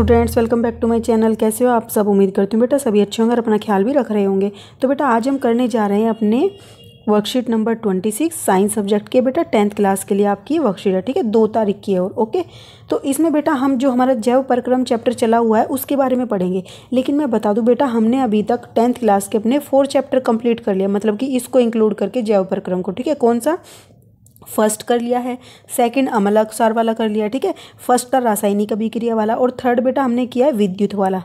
Students welcome back to my channel कैसे हो आप सब उम्मीद करती हूँ बेटा सभी अच्छे होंगे और अपना ख्याल भी रख रहे होंगे तो बेटा आज हम करने जा रहे हैं अपने worksheet number twenty six science subject के बेटा टेंथ क्लास के लिए आपकी वर्कशीट है ठीक है दो तारीख की है और ओके तो इसमें बेटा हम जो हमारा जैव परिक्रम चैप्टर चला हुआ है उसके बारे में पढ़ेंगे लेकिन मैं बता दूं बेटा हमने अभी तक टेंथ क्लास के अपने फोर चैप्टर कंप्लीट कर लिया मतलब कि इसको इंक्लूड करके जैव परिक्रम को ठीक है कौन सा फर्स्ट कर लिया है सेकंड अम्लाक्षार वाला कर लिया ठीक है फर्स्ट था रासायनिक अभिक्रिया वाला और थर्ड बेटा हमने किया है विद्युत वाला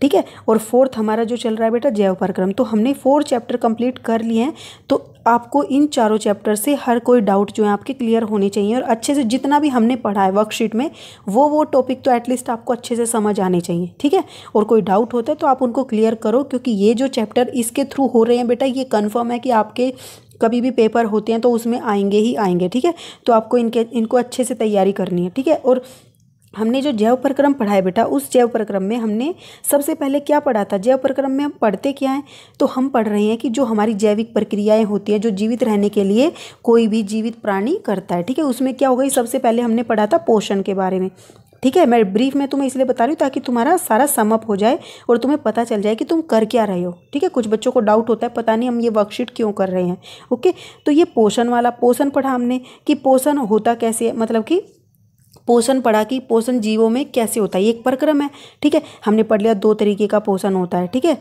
ठीक है और फोर्थ हमारा जो चल रहा है बेटा जैव पारक्रम तो हमने फोर चैप्टर कंप्लीट कर लिए हैं तो आपको इन चारों चैप्टर से हर कोई डाउट जो है आपके क्लियर होने चाहिए और अच्छे से जितना भी हमने पढ़ा है वर्कशीट में वो वो टॉपिक तो एटलीस्ट आपको अच्छे से समझ आने चाहिए ठीक है और कोई डाउट होता है तो आप उनको क्लियर करो क्योंकि ये जो चैप्टर इसके थ्रू हो रहे हैं बेटा ये कन्फर्म है कि आपके कभी भी पेपर होते हैं तो उसमें आएंगे ही आएंगे ठीक है तो आपको इनके इनको अच्छे से तैयारी करनी है ठीक है और हमने जो जैव प्रक्रम पढ़ा है बेटा उस जैव प्रक्रम में हमने सबसे पहले क्या पढ़ा था जैव प्रक्रम में हम पढ़ते क्या हैं तो हम पढ़ रहे हैं कि जो हमारी जैविक प्रक्रियाएं होती हैं जो जीवित रहने के लिए कोई भी जीवित प्राणी करता है ठीक है उसमें क्या हो गई सबसे पहले हमने पढ़ा था पोषण के बारे में ठीक है मैं ब्रीफ में तुम्हें इसलिए बता रही हूँ ताकि तुम्हारा सारा समअप हो जाए और तुम्हें पता चल जाए कि तुम कर क्या रहे हो ठीक है कुछ बच्चों को डाउट होता है पता नहीं हम ये वर्कशीट क्यों कर रहे हैं ओके तो ये पोषण वाला पोषण पढ़ा हमने कि पोषण होता कैसे मतलब कि पोषण पढ़ा कि पोषण जीवों में कैसे होता है एक प्रक्रम है ठीक है हमने पढ़ लिया दो तरीके का पोषण होता है ठीक है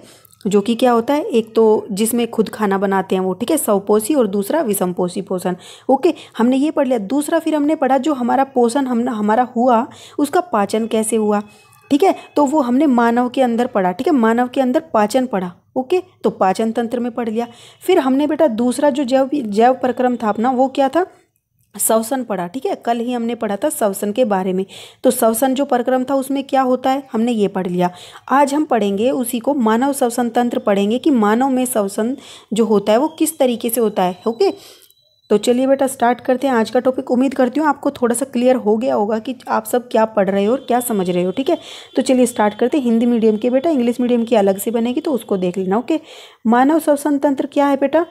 जो कि क्या होता है एक तो जिसमें खुद खाना बनाते हैं वो ठीक है सवपोषी और दूसरा विषमपोषी पोषण ओके हमने ये पढ़ लिया दूसरा फिर हमने पढ़ा जो हमारा पोषण हम हमारा हुआ उसका पाचन कैसे हुआ ठीक है तो वो हमने मानव के अंदर पढ़ा ठीक है मानव के अंदर पाचन पढ़ा ओके तो पाचन तंत्र में पढ़ लिया फिर हमने बेटा दूसरा जो जैव जैव प्रक्रम था अपना वो क्या था सवसन पढ़ा ठीक है कल ही हमने पढ़ा था सवसन के बारे में तो सवसन जो परक्रम था उसमें क्या होता है हमने ये पढ़ लिया आज हम पढ़ेंगे उसी को मानव सवसन तंत्र पढ़ेंगे कि मानव में सवसन जो होता है वो किस तरीके से होता है ओके तो चलिए बेटा स्टार्ट करते हैं आज का टॉपिक उम्मीद करती हूँ आपको थोड़ा सा क्लियर हो गया होगा कि आप सब क्या पढ़ रहे हो और क्या समझ रहे हो ठीक है तो चलिए स्टार्ट करते हैं हिंदी मीडियम के बेटा इंग्लिश मीडियम की अलग से बनेगी तो उसको देख लेना ओके मानव सवसन तंत्र क्या है बेटा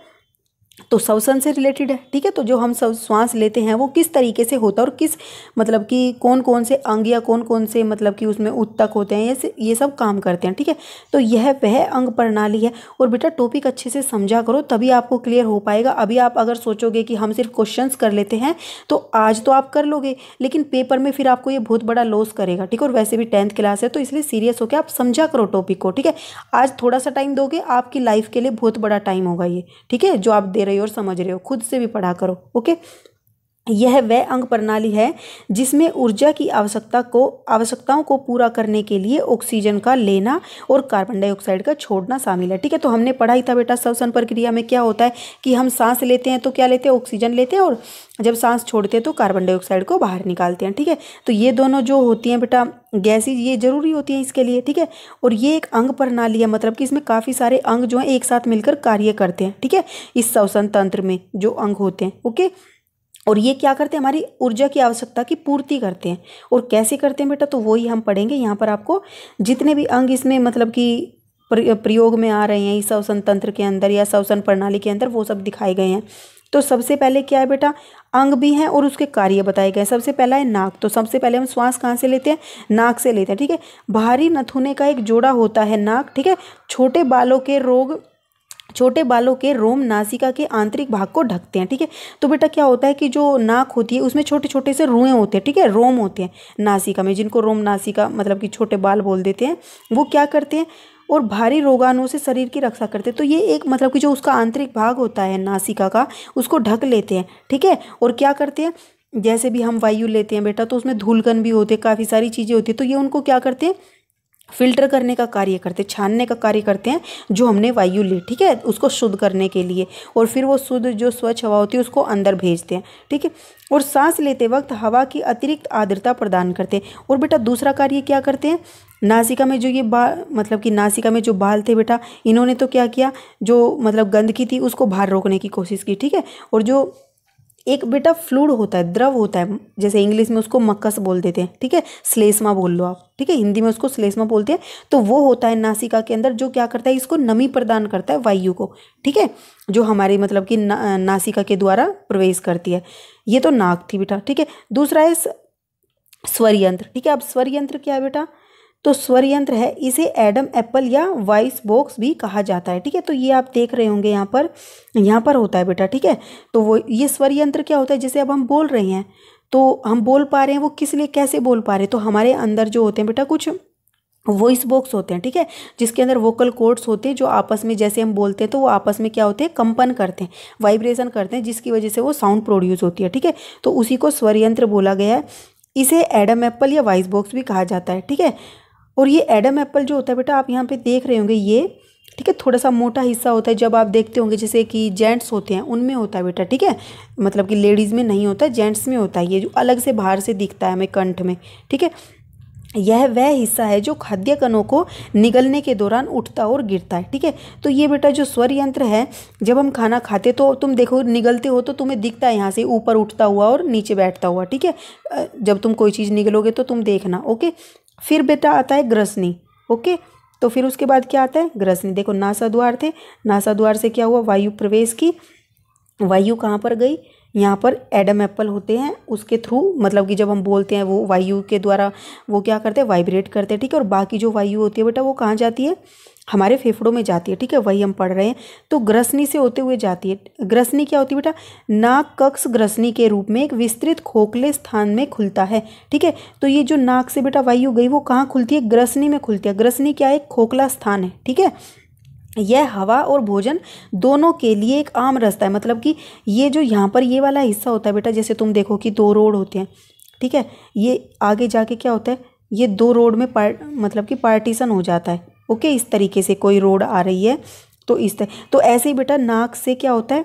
तो श्वसन से रिलेटेड है ठीक है तो जो हम श्वास लेते हैं वो किस तरीके से होता है और किस मतलब कि कौन कौन से अंग या कौन कौन से मतलब कि उसमें उत्तक होते हैं ये ये सब काम करते हैं ठीक है तो यह वह अंग प्रणाली है और बेटा टॉपिक अच्छे से समझा करो तभी आपको क्लियर हो पाएगा अभी आप अगर सोचोगे कि हम सिर्फ क्वेश्चन कर लेते हैं तो आज तो आप कर लोगे लेकिन पेपर में फिर आपको ये बहुत बड़ा लॉस करेगा ठीक है और वैसे भी टेंथ क्लास है तो इसलिए सीरियस होकर आप समझा करो टॉपिक को ठीक है आज थोड़ा सा टाइम दोगे आपकी लाइफ के लिए बहुत बड़ा टाइम होगा ये ठीक है जो आप दे रहे हो और समझ रहे हो खुद से भी पढ़ा करो ओके यह वह अंग प्रणाली है जिसमें ऊर्जा की आवश्यकता को आवश्यकताओं को पूरा करने के लिए ऑक्सीजन का लेना और कार्बन डाइऑक्साइड का छोड़ना शामिल है ठीक है तो हमने पढ़ा ही था बेटा श्वसन प्रक्रिया में क्या होता है कि हम सांस लेते हैं तो क्या लेते हैं ऑक्सीजन लेते हैं और जब सांस छोड़ते हैं तो कार्बन डाइऑक्साइड को बाहर निकालते हैं ठीक है तो ये दोनों जो होती हैं बेटा गैसेज ये जरूरी होती हैं इसके लिए ठीक है और ये एक अंग प्रणाली है मतलब कि इसमें काफ़ी सारे अंग जो हैं एक साथ मिलकर कार्य करते हैं ठीक है इस श्वसन तंत्र में जो अंग होते हैं ओके और ये क्या करते हैं हमारी ऊर्जा की आवश्यकता की पूर्ति करते हैं और कैसे करते हैं बेटा तो वही हम पढ़ेंगे यहाँ पर आपको जितने भी अंग इसमें मतलब कि प्रयोग में आ रहे हैं इस श्वसन तंत्र के अंदर या श्वसन प्रणाली के अंदर वो सब दिखाए गए हैं तो सबसे पहले क्या है बेटा अंग भी हैं और उसके कार्य बताए गए सबसे पहला है नाक तो सबसे पहले हम श्वास कहाँ से लेते हैं नाक से लेते हैं ठीक है भारी नथुने का एक जोड़ा होता है नाक ठीक है छोटे बालों के रोग छोटे बालों के रोम नासिका के आंतरिक भाग को ढकते हैं ठीक है तो बेटा क्या होता है कि जो नाक होती है उसमें छोटे छोटे से रुएँ होते हैं ठीक है रोम होते हैं नासिका में जिनको रोम नासिका मतलब कि छोटे बाल बोल देते हैं वो क्या करते हैं और भारी रोगाणुओं से शरीर की रक्षा करते हैं तो ये एक मतलब कि जो उसका आंतरिक भाग होता है नासिका का उसको ढक लेते हैं ठीक है और क्या करते हैं जैसे भी हम वायु लेते हैं बेटा तो उसमें धूलकन भी होते हैं काफ़ी सारी चीज़ें होती है तो ये उनको क्या करते हैं फिल्टर करने का कार्य करते छानने का कार्य करते हैं जो हमने वायु ली ठीक है उसको शुद्ध करने के लिए और फिर वो शुद्ध जो स्वच्छ हवा होती है उसको अंदर भेजते हैं ठीक है और सांस लेते वक्त हवा की अतिरिक्त आर्द्रता प्रदान करते हैं और बेटा दूसरा कार्य क्या करते हैं नासिका में जो ये बाल मतलब कि नासिका में जो बाल थे बेटा इन्होंने तो क्या किया जो मतलब गंदगी थी उसको बाहर रोकने की कोशिश की ठीक है और जो एक बेटा फ्लूड होता है द्रव होता है जैसे इंग्लिश में उसको मकस बोल देते हैं ठीक है स्लेसमा बोल लो आप ठीक है हिंदी में उसको स्लेसमा बोलते हैं तो वो होता है नासिका के अंदर जो क्या करता है इसको नमी प्रदान करता है वायु को ठीक है जो हमारे मतलब कि ना, नासिका के द्वारा प्रवेश करती है ये तो नाक थी बेटा ठीक है दूसरा है स्वर यंत्र ठीक है अब स्वर यंत्र क्या है बेटा तो स्वर यंत्र है इसे एडम एप्पल या वाइस बॉक्स भी कहा जाता है ठीक है तो ये आप देख रहे होंगे यहाँ पर यहाँ पर होता है बेटा ठीक है तो वो ये स्वर यंत्र क्या होता है जिसे अब हम बोल रहे हैं तो हम बोल पा रहे हैं वो किस लिए कैसे बोल पा रहे हैं तो हमारे अंदर जो होते हैं बेटा कुछ वॉइस बॉक्स होते हैं ठीक है जिसके अंदर वोकल कोड्स होते हैं जो आपस में जैसे हम बोलते हैं तो वो आपस में क्या होते हैं कंपन करते हैं वाइब्रेशन करते हैं जिसकी वजह से वो साउंड प्रोड्यूस होती है ठीक है तो उसी को स्वर यंत्र बोला गया है इसे एडम एप्पल या वॉइस बॉक्स भी कहा जाता है ठीक है और ये एडम एप्पल जो होता है बेटा आप यहाँ पे देख रहे होंगे ये ठीक है थोड़ा सा मोटा हिस्सा होता है जब आप देखते होंगे जैसे कि जेंट्स होते हैं उनमें होता है बेटा ठीक है मतलब कि लेडीज़ में नहीं होता जेंट्स में होता है ये जो अलग से बाहर से दिखता है हमें कंठ में ठीक है यह वह हिस्सा है जो खाद्य कणों को निगलने के दौरान उठता और गिरता है ठीक है तो ये बेटा जो स्वर यंत्र है जब हम खाना खाते तो तुम देखो निगलते हो तो तुम्हें दिखता है यहाँ से ऊपर उठता हुआ और नीचे बैठता हुआ ठीक है जब तुम कोई चीज़ निगलोगे तो तुम देखना ओके फिर बेटा आता है ग्रसनी ओके तो फिर उसके बाद क्या आता है ग्रसनी देखो नासा द्वार थे नासा द्वार से क्या हुआ वायु प्रवेश की वायु कहाँ पर गई यहाँ पर एडम एप्पल होते हैं उसके थ्रू मतलब कि जब हम बोलते हैं वो वायु के द्वारा वो क्या करते हैं वाइब्रेट करते हैं ठीक है और बाकी जो वायु होती है बेटा वो कहाँ जाती है हमारे फेफड़ों में जाती है ठीक है वही हम पढ़ रहे हैं तो ग्रसनी से होते हुए जाती है ग्रसनी क्या होती है बेटा नाक कक्ष ग्रसनी के रूप में एक विस्तृत खोखले स्थान में खुलता है ठीक है तो ये जो नाक से बेटा वायु गई वो कहाँ खुलती है ग्रसनी में खुलती है ग्रसनी क्या है खोखला स्थान है ठीक है यह हवा और भोजन दोनों के लिए एक आम रास्ता है मतलब कि ये जो यहाँ पर ये वाला हिस्सा होता है बेटा जैसे तुम देखो कि दो रोड होते हैं ठीक है ये आगे जाके क्या होता है ये दो रोड में पार्ट मतलब कि पार्टीशन हो जाता है ओके इस तरीके से कोई रोड आ रही है तो इस तरह तो ऐसे ही बेटा नाक से क्या होता है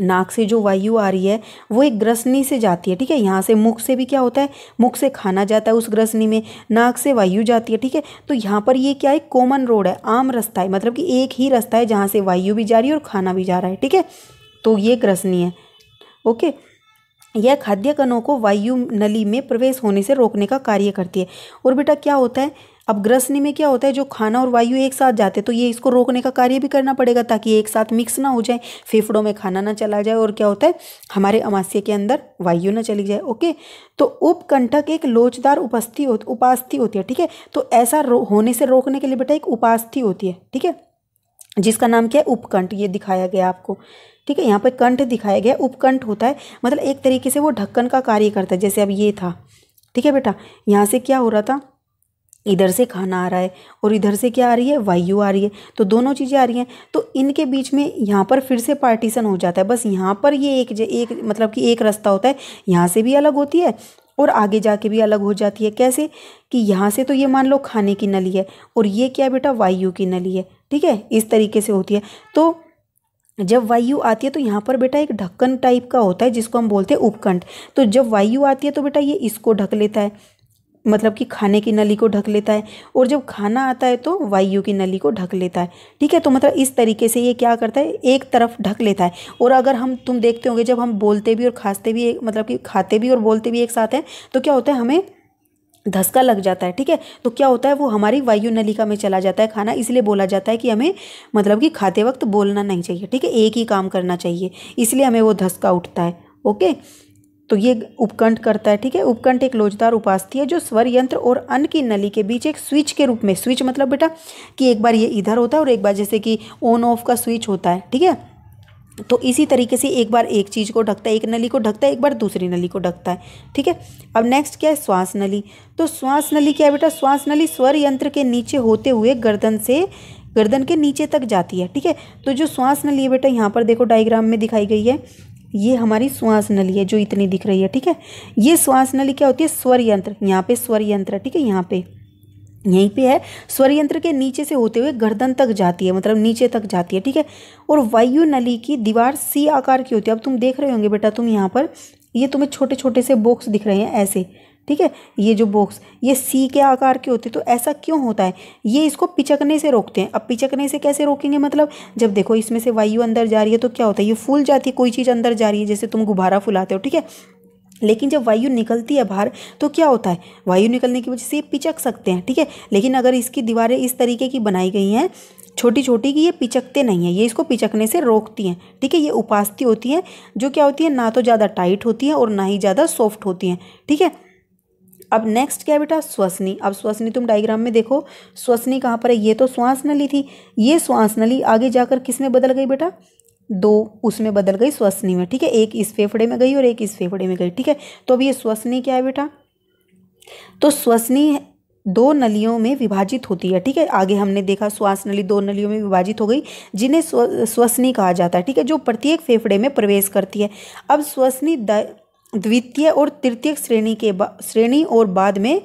नाक से जो वायु आ रही है वो एक ग्रसनी से जाती है ठीक है यहाँ से मुख से भी क्या होता है मुख से खाना जाता है उस ग्रसनी में नाक से वायु जाती है ठीक है तो यहाँ पर ये क्या है कॉमन रोड है आम रास्ता है मतलब कि एक ही रास्ता है जहाँ से वायु भी जा रही है और खाना भी जा रहा है ठीक है तो ये ग्रसनी है ओके यह खाद्य कणों को वायु नली में प्रवेश होने से रोकने का कार्य करती है और बेटा क्या होता है अब ग्रसनी में क्या होता है जो खाना और वायु एक साथ जाते तो ये इसको रोकने का कार्य भी करना पड़ेगा ताकि एक साथ मिक्स ना हो जाए फेफड़ों में खाना ना चला जाए और क्या होता है हमारे अमास्य के अंदर वायु ना चली जाए ओके तो उपकंठक एक लोचदार उपस्थि हो उपास्थि होती है ठीक है तो ऐसा होने से रोकने के लिए बेटा एक उपास्थि होती है ठीक है जिसका नाम क्या है उपकंठ ये दिखाया गया आपको ठीक है यहाँ पर कंठ दिखाया गया उपकंठ होता है मतलब एक तरीके से वो ढक्कन का कार्य करता है जैसे अब ये था ठीक है बेटा यहाँ से क्या हो रहा था इधर से खाना आ रहा है और इधर से क्या आ रही है वायु आ रही है तो दोनों चीज़ें आ रही हैं तो इनके बीच में यहाँ पर फिर से पार्टीशन हो जाता है बस यहाँ पर ये एक एक मतलब कि एक रास्ता होता है यहाँ से भी अलग होती है और आगे जाके भी अलग हो जाती है कैसे कि यहाँ से तो ये मान लो खाने की नली है और ये क्या बेटा वायु की नली है ठीक है इस तरीके से होती है तो जब वायु आती है तो यहाँ पर बेटा एक ढक्कन टाइप का होता है जिसको हम बोलते हैं उपकंठ तो जब वायु आती है तो बेटा ये इसको ढक लेता है मतलब कि खाने की नली को ढक लेता है और जब खाना आता है तो वायु की नली को ढक लेता है ठीक है तो मतलब इस तरीके से ये क्या करता है एक तरफ ढक लेता है और अगर हम तुम देखते होंगे जब हम बोलते भी और खाते भी मतलब कि खाते भी और बोलते भी एक साथ हैं तो क्या होता है हमें धसका लग जाता है ठीक है तो क्या होता है वो हमारी वायु नलिका में चला जाता है खाना इसलिए बोला जाता है कि हमें मतलब कि खाते वक्त बोलना नहीं चाहिए ठीक है एक ही काम करना चाहिए इसलिए हमें वो धसका उठता है ओके तो ये उपकंठ करता है ठीक है उपकंठ एक लोचदार उपास्थी है जो स्वर यंत्र और अन्न की नली के बीच एक स्विच के रूप में स्विच मतलब बेटा कि एक बार ये इधर होता है और एक बार जैसे कि ऑन ऑफ का स्विच होता है ठीक है तो इसी तरीके से एक बार एक चीज़ को ढकता है एक नली को ढकता है एक बार दूसरी नली को ढकता है ठीक है अब नेक्स्ट क्या है श्वास नली तो श्वास नली क्या है बेटा श्वास नली स्वर यंत्र के नीचे होते हुए गर्दन से गर्दन के नीचे तक जाती है ठीक है तो जो श्वास नली है बेटा यहाँ पर देखो डायग्राम में दिखाई गई है ये हमारी श्वास नली है जो इतनी दिख रही है ठीक है ये श्वास नली क्या होती है स्वर यंत्र यहाँ पे स्वर यंत्र ठीक है यहाँ पे यहीं पे है स्वर यंत्र के नीचे से होते हुए गर्दन तक जाती है मतलब नीचे तक जाती है ठीक है और वायु नली की दीवार सी आकार की होती है अब तुम देख रहे होंगे बेटा तुम यहाँ पर ये तुम्हें छोटे छोटे से बॉक्स दिख रहे हैं ऐसे ठीक है ये जो बॉक्स ये सी के आकार के होते तो ऐसा क्यों होता है ये इसको पिचकने से रोकते हैं अब पिचकने से कैसे रोकेंगे मतलब जब देखो इसमें से वायु अंदर जा रही है तो क्या होता है ये फूल जाती है कोई चीज़ अंदर जा रही है जैसे तुम गुब्बारा फुलाते हो ठीक है लेकिन जब वायु निकलती है बाहर तो क्या होता है वायु निकलने की वजह से ये पिचक सकते हैं ठीक है लेकिन अगर इसकी दीवारें इस तरीके की बनाई गई हैं छोटी छोटी कि ये पिचकते नहीं है ये इसको पिचकने से रोकती हैं ठीक है ये उपास्ती होती हैं जो क्या होती है ना तो ज़्यादा टाइट होती हैं और ना ही ज़्यादा सॉफ्ट होती हैं ठीक है अब नेक्स्ट क्या बेटा श्वसनी अब श्वसनी तुम डायग्राम में देखो श्वसनी कहाँ पर है ये तो श्वास नली थी ये श्वास नली आगे जाकर किस में बदल गई बेटा दो उसमें बदल गई श्वसनी में ठीक है एक इस फेफड़े में गई और एक इस फेफड़े में गई ठीक है तो अब ये श्वसनी क्या है बेटा तो श्वसनी दो नलियों में विभाजित होती है ठीक है आगे हमने देखा श्वास नली दो नलियों में विभाजित हो गई जिन्हें श्वसनी कहा जाता है ठीक है जो प्रत्येक फेफड़े में प्रवेश करती है अब श्वसनी द्वितीय और तृतीय श्रेणी के श्रेणी और बाद में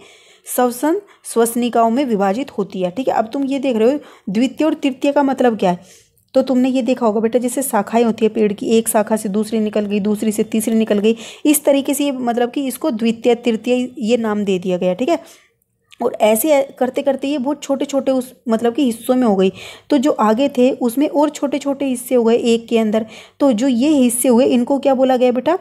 श्वसन स्वसनिकाओं में विभाजित होती है ठीक है अब तुम ये देख रहे हो द्वितीय और तृतीय का मतलब क्या है तो तुमने ये देखा होगा बेटा जैसे शाखाएं होती है पेड़ की एक शाखा से दूसरी निकल गई दूसरी से तीसरी निकल गई इस तरीके से ये मतलब कि इसको द्वितीय तृतीय ये नाम दे दिया गया ठीक है और ऐसे करते करते ये बहुत छोटे छोटे उस मतलब कि हिस्सों में हो गई तो जो आगे थे उसमें और छोटे छोटे हिस्से हो गए एक के अंदर तो जो ये हिस्से हुए इनको क्या बोला गया बेटा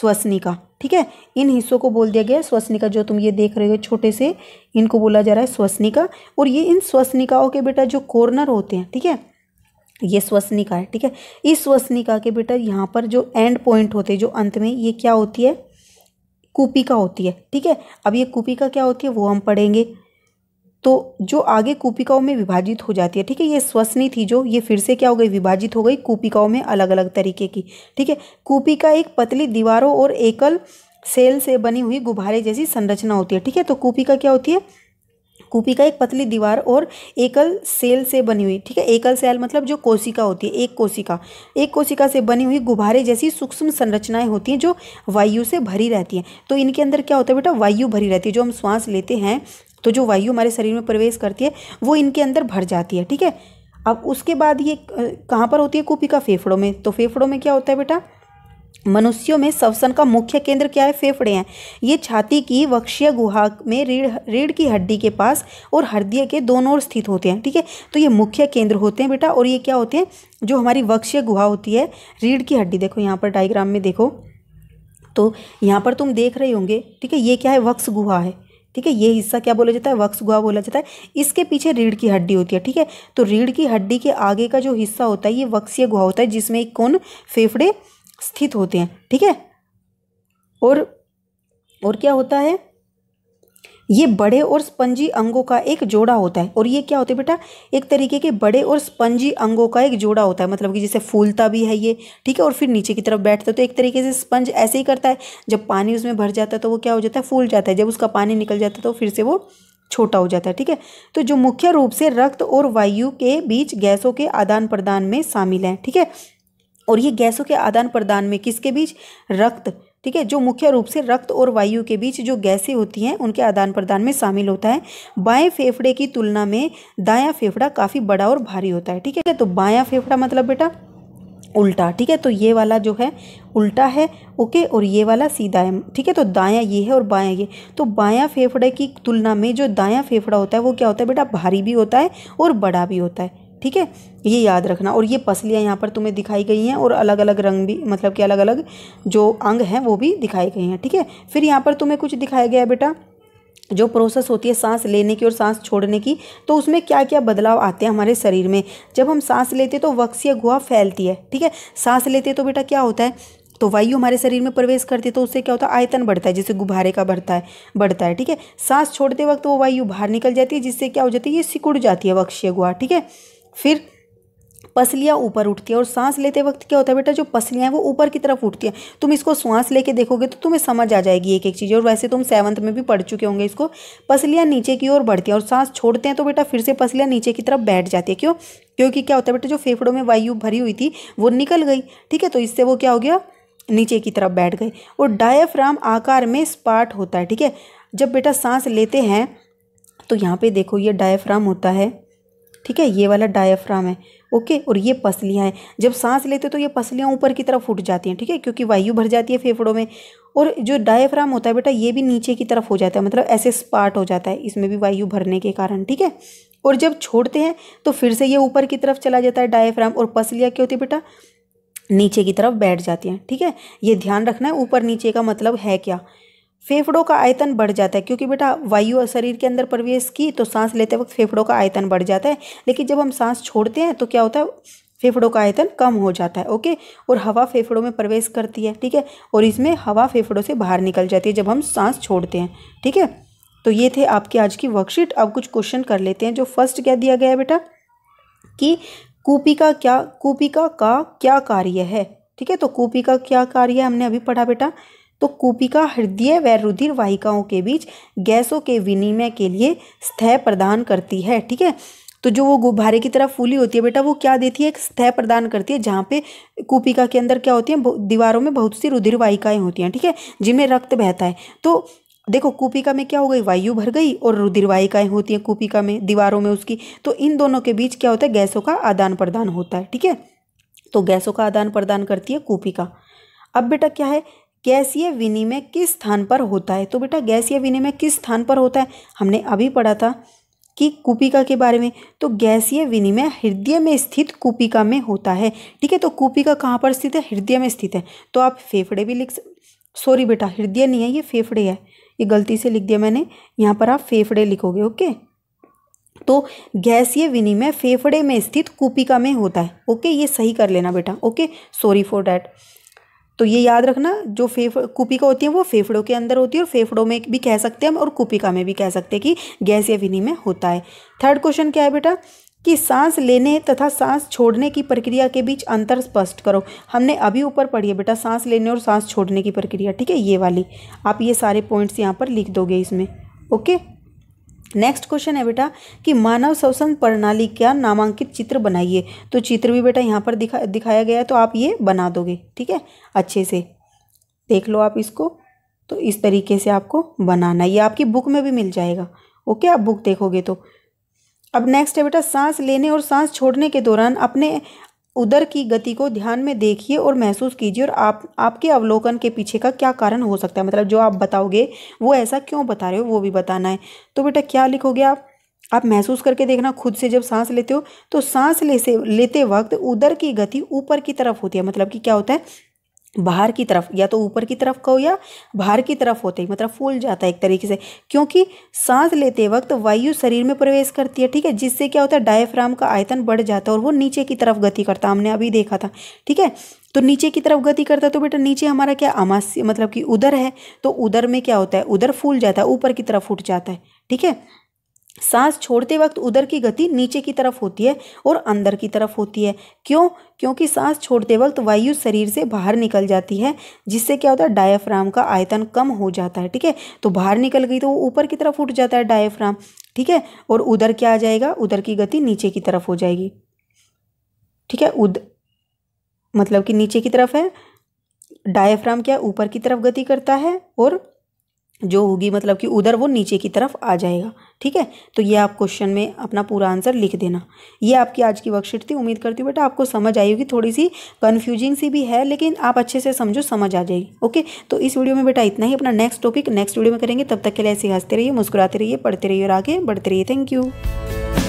स्वसनिका ठीक है इन हिस्सों को बोल दिया गया है श्वसनिका जो तुम ये देख रहे हो छोटे से इनको बोला जा रहा है स्वसनिका और ये इन स्वसनिकाओं के बेटा जो कॉर्नर होते हैं ठीक है ये स्वसनिका है ठीक है इस स्वसनिका के बेटा यहाँ पर जो एंड पॉइंट होते हैं जो अंत में ये क्या होती है कूपिका होती है ठीक है अब ये कुपिका क्या होती है वो हम पढ़ेंगे तो जो आगे कूपिकाओं में विभाजित हो जाती है ठीक है ये स्वसनी थी जो ये फिर से क्या हो गई विभाजित हो गई कूपिकाओं में अलग अलग तरीके की ठीक है कूपिका एक पतली दीवारों और एकल सेल से बनी हुई गुब्बारे जैसी संरचना होती है ठीक है तो कूपिका क्या होती है कूपिका एक पतली दीवार और एकल सेल से बनी हुई ठीक है एकल सेल मतलब जो कोशिका होती है एक कोशिका एक कोशिका से बनी हुई गुब्बारे जैसी सूक्ष्म संरचनाएं होती हैं जो वायु से भरी रहती हैं तो इनके अंदर क्या होता है बेटा वायु भरी रहती है जो हम श्वास लेते हैं तो जो वायु हमारे शरीर में प्रवेश करती है वो इनके अंदर भर जाती है ठीक है अब उसके बाद ये कहाँ पर होती है कूपिका फेफड़ों में तो फेफड़ों में क्या होता है बेटा मनुष्यों में श्वसन का मुख्य केंद्र क्या है फेफड़े हैं ये छाती की वक्षीय गुहा में रीढ़ रीढ़ की हड्डी के पास और हृदय के दोनों ओर स्थित होते हैं ठीक है तो ये मुख्य केंद्र होते हैं बेटा और ये क्या होते हैं जो हमारी वक्षीय गुहा होती है रीढ़ की हड्डी देखो यहाँ पर डायग्राम में देखो तो यहाँ पर तुम देख रहे होंगे ठीक है ये क्या है वक्ष गुहा है ठीक है ये हिस्सा क्या बोला जाता है वक्स गुहा बोला जाता है इसके पीछे रीढ़ की हड्डी होती है ठीक है तो रीढ़ की हड्डी के आगे का जो हिस्सा होता है ये वक्सीय गुहा होता है जिसमें एक कोन फेफड़े स्थित होते हैं ठीक है और और क्या होता है ये बड़े और स्पंजी अंगों का एक जोड़ा होता है और ये क्या होते हैं बेटा एक तरीके के बड़े और स्पंजी अंगों का एक जोड़ा होता है मतलब कि जैसे फूलता भी है ये ठीक है और फिर नीचे की तरफ बैठता है तो एक तरीके से स्पंज ऐसे ही करता है जब पानी उसमें भर जाता है तो वो क्या हो जाता है फूल जाता है जब उसका पानी निकल जाता है तो फिर से वो छोटा हो जाता है ठीक है तो जो मुख्य रूप से रक्त और वायु के बीच गैसों के आदान प्रदान में शामिल हैं ठीक है और ये गैसों के आदान प्रदान में किसके बीच रक्त ठीक है जो मुख्य रूप से रक्त और वायु के बीच जो गैसें होती हैं उनके आदान प्रदान में शामिल होता है बाएं फेफड़े की तुलना में दाया फेफड़ा काफ़ी बड़ा और भारी होता है ठीक है तो बायाँ फेफड़ा मतलब बेटा उल्टा ठीक है तो ये वाला जो है उल्टा है ओके और ये वाला सीधा है ठीक है तो दायां ये है और बायां ये तो बायां फेफड़े की तुलना में जो दायां फेफड़ा होता है वो क्या होता है बेटा भारी भी होता है और बड़ा भी होता है ठीक है ये याद रखना और ये पसलियाँ यहाँ पर तुम्हें दिखाई गई हैं और अलग अलग रंग भी मतलब कि अलग अलग जो अंग हैं वो भी दिखाई गई हैं ठीक है थीके? फिर यहाँ पर तुम्हें कुछ दिखाया गया है बेटा जो प्रोसेस होती है सांस लेने की और सांस छोड़ने की तो उसमें क्या क्या बदलाव आते हैं हमारे शरीर में जब हम सांस लेते तो वक्सीय गुहा फैलती है ठीक है सांस लेते तो बेटा क्या होता है तो वायु हमारे शरीर में प्रवेश करती है तो उससे क्या होता है आयतन बढ़ता है जिससे गुब्बारे का बढ़ता है बढ़ता है ठीक है सांस छोड़ते वक्त वो वायु बाहर निकल जाती है जिससे क्या हो जाती है ये सिकुड़ जाती है वक्षीय गुहा ठीक है फिर पसलियाँ ऊपर उठती है और सांस लेते वक्त क्या होता है बेटा जो पसलियाँ हैं वो ऊपर की तरफ उठती हैं तुम इसको सांस लेके देखोगे तो तुम्हें समझ आ जाएगी एक एक चीज़ और वैसे तुम सेवन्थ में भी पढ़ चुके होंगे इसको पसलियाँ नीचे की ओर बढ़ती हैं और सांस छोड़ते हैं तो बेटा फिर से पसलियाँ नीचे की तरफ बैठ जाती है क्यों क्योंकि क्या होता है बेटा जो फेफड़ों में वायु भरी हुई थी वो निकल गई ठीक है तो इससे वो क्या हो गया नीचे की तरफ बैठ गई और डायफ्राम आकार में स्पाट होता है ठीक है जब बेटा सांस लेते हैं तो यहाँ पर देखो ये डायफ्राम होता है ठीक है ये वाला डायाफ्राम है ओके और ये पसलियाँ हैं जब सांस लेते तो ये पसलियाँ ऊपर की तरफ उठ जाती हैं ठीक है क्योंकि वायु भर जाती है फेफड़ों में और जो डायफ्राम होता है बेटा ये भी नीचे की तरफ हो जाता है मतलब ऐसे स्पार्ट हो जाता है इसमें भी वायु भरने के कारण ठीक है और जब छोड़ते हैं तो फिर से ये ऊपर की तरफ चला जाता है डायफ्राम और पसलियाँ क्या होती है बेटा नीचे की तरफ बैठ जाती हैं ठीक है ये ध्यान रखना है ऊपर नीचे का मतलब है क्या फेफड़ों का आयतन बढ़ जाता है क्योंकि बेटा वायु शरीर के अंदर प्रवेश की तो सांस लेते वक्त फेफड़ों का आयतन बढ़ जाता है लेकिन जब हम सांस छोड़ते हैं तो क्या होता है फेफड़ों का आयतन कम हो जाता है ओके और हवा फेफड़ों में प्रवेश करती है ठीक है और इसमें हवा फेफड़ों से बाहर निकल जाती है जब हम सांस छोड़ते हैं ठीक है तो ये थे आपके आज की वर्कशीट अब कुछ क्वेश्चन कर लेते हैं जो फर्स्ट क्या दिया गया है बेटा कि कूपिका क्या कूपिका का क्या कार्य है ठीक है तो कूपिका क्या कार्य है हमने अभी पढ़ा बेटा तो कूपिका हृदय व रुधिर वाहिकाओं के बीच गैसों के विनिमय के लिए स्थय प्रदान करती है ठीक है तो जो वो गुब्बारे की तरह फूली होती है बेटा वो क्या देती है एक स्थय प्रदान करती है जहाँ पे कूपिका के अंदर क्या होती है दीवारों में बहुत सी रुधिर वाहिकाएँ होती हैं ठीक है जिनमें रक्त बहता है तो देखो कूपिका में क्या हो गई वायु भर गई और रुधिर वाहिकाएँ होती हैं कूपिका में दीवारों में उसकी तो इन दोनों के बीच क्या होता है गैसों का आदान प्रदान होता है ठीक है तो गैसों का आदान प्रदान करती है कूपिका अब बेटा क्या है गैसीय विनिमय किस स्थान पर होता है तो बेटा गैसीय विनिमय किस स्थान पर होता है हमने अभी पढ़ा था कि कूपिका के बारे में तो गैसीय विनिमय हृदय में स्थित कूपिका में होता है ठीक है तो कूपिका कहाँ पर स्थित है हृदय में स्थित है तो आप फेफड़े भी लिख सॉरी बेटा हृदय नहीं है ये फेफड़े है ये गलती से लिख दिया मैंने यहाँ पर आप फेफड़े लिखोगे ओके तो गैसीय विनिमय फेफड़े में स्थित कूपिका में होता है ओके ये सही कर लेना बेटा ओके सॉरी फॉर डैट तो ये याद रखना जो फेफ कुपिका होती है वो फेफड़ों के अंदर होती है और फेफड़ों में भी कह सकते हैं हम और कुपिका में भी कह सकते हैं कि गैस या विनी में होता है थर्ड क्वेश्चन क्या है बेटा कि सांस लेने तथा सांस छोड़ने की प्रक्रिया के बीच अंतर स्पष्ट करो हमने अभी ऊपर पढ़ी है बेटा सांस लेने और सांस छोड़ने की प्रक्रिया ठीक है ये वाली आप ये सारे पॉइंट्स यहाँ पर लिख दोगे इसमें ओके नेक्स्ट क्वेश्चन है बेटा कि मानव शोषण प्रणाली क्या नामांकित चित्र बनाइए तो चित्र भी बेटा यहाँ पर दिखा दिखाया गया है तो आप ये बना दोगे ठीक है अच्छे से देख लो आप इसको तो इस तरीके से आपको बनाना ये आपकी बुक में भी मिल जाएगा ओके आप बुक देखोगे तो अब नेक्स्ट है बेटा सांस लेने और सांस छोड़ने के दौरान अपने उधर की गति को ध्यान में देखिए और महसूस कीजिए और आप आपके अवलोकन के पीछे का क्या कारण हो सकता है मतलब जो आप बताओगे वो ऐसा क्यों बता रहे हो वो भी बताना है तो बेटा क्या लिखोगे आप आप महसूस करके देखना खुद से जब सांस लेते हो तो सांस ले से लेते वक्त उधर की गति ऊपर की तरफ होती है मतलब कि क्या होता है बाहर की तरफ या तो ऊपर की तरफ कहो या बाहर की तरफ होते ही मतलब फूल जाता है एक तरीके से क्योंकि सांस लेते वक्त वायु शरीर में प्रवेश करती है ठीक है जिससे क्या होता है डायफ्राम का आयतन बढ़ जाता है और वो नीचे की तरफ गति करता हमने अभी देखा था ठीक है तो नीचे की तरफ गति करता है तो बेटा नीचे हमारा क्या अमास्य मतलब कि उधर है तो उधर में क्या होता है उधर फूल जाता है ऊपर की तरफ उठ जाता है ठीक है सांस छोड़ते वक्त उधर की गति नीचे की तरफ होती है और अंदर की तरफ होती है क्यों क्योंकि सांस छोड़ते वक्त वायु शरीर से बाहर निकल जाती है जिससे क्या होता है डायफ्राम का आयतन कम हो जाता है ठीक है तो बाहर निकल गई तो वो ऊपर की तरफ उठ जाता है डायफ्राम ठीक है और उधर क्या आ जाएगा उधर की गति नीचे की तरफ हो जाएगी ठीक है उद मतलब कि नीचे की तरफ है डायफ्राम क्या ऊपर की तरफ गति करता है और जो होगी मतलब कि उधर वो नीचे की तरफ आ जाएगा ठीक है तो ये आप क्वेश्चन में अपना पूरा आंसर लिख देना ये आपकी आज की वर्कशीट थी उम्मीद करती हूँ बेटा आपको समझ आई होगी थोड़ी सी कन्फ्यूजिंग सी भी है लेकिन आप अच्छे से समझो समझ आ जाएगी ओके तो इस वीडियो में बेटा इतना ही अपना नेक्स्ट टॉपिक नेक्स्ट वीडियो में करेंगे तब तक के लिए ऐसे हंसते रहिए मुस्कुराते रहिए पढ़ते रहिए और आगे बढ़ते रहिए थैंक यू